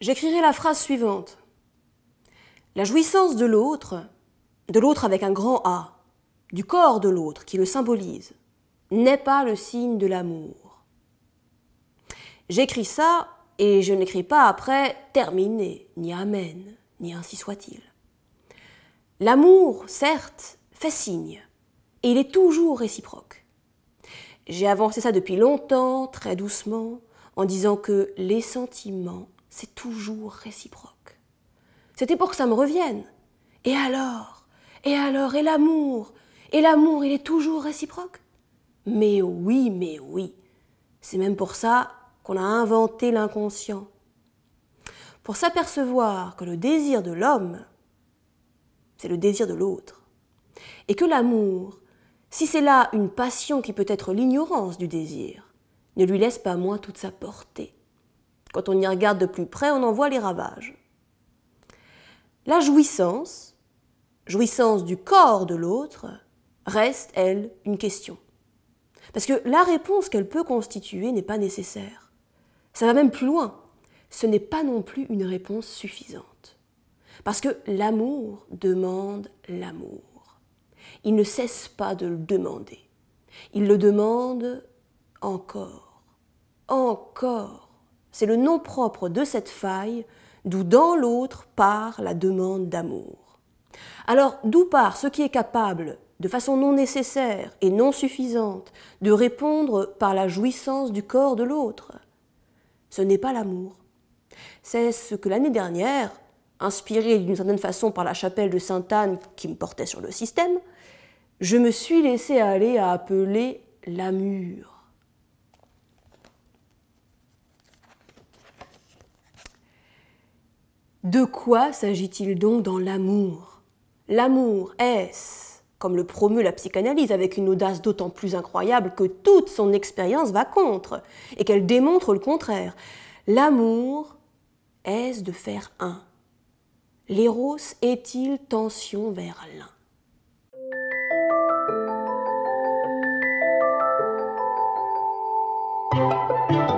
J'écrirai la phrase suivante. La jouissance de l'autre, de l'autre avec un grand A, du corps de l'autre qui le symbolise, n'est pas le signe de l'amour. J'écris ça et je n'écris pas après terminé, ni amen, ni ainsi soit-il. L'amour, certes, fait signe, et il est toujours réciproque. J'ai avancé ça depuis longtemps, très doucement, en disant que les sentiments, c'est toujours réciproque. C'était pour que ça me revienne. Et alors Et alors Et l'amour Et l'amour, il est toujours réciproque Mais oui, mais oui. C'est même pour ça qu'on a inventé l'inconscient. Pour s'apercevoir que le désir de l'homme, c'est le désir de l'autre. Et que l'amour, si c'est là une passion qui peut être l'ignorance du désir, ne lui laisse pas moins toute sa portée. Quand on y regarde de plus près, on en voit les ravages. La jouissance, jouissance du corps de l'autre, reste, elle, une question. Parce que la réponse qu'elle peut constituer n'est pas nécessaire. Ça va même plus loin. Ce n'est pas non plus une réponse suffisante. Parce que l'amour demande l'amour. Il ne cesse pas de le demander. Il le demande encore, encore. C'est le nom propre de cette faille d'où dans l'autre part la demande d'amour. Alors d'où part ce qui est capable, de façon non nécessaire et non suffisante, de répondre par la jouissance du corps de l'autre Ce n'est pas l'amour. C'est ce que l'année dernière, inspiré d'une certaine façon par la chapelle de Sainte-Anne qui me portait sur le système, je me suis laissé aller à appeler l'amour. De quoi s'agit-il donc dans l'amour L'amour, est-ce, comme le promeut la psychanalyse avec une audace d'autant plus incroyable que toute son expérience va contre et qu'elle démontre le contraire, l'amour, est-ce de faire un L'éros est-il tension vers l'un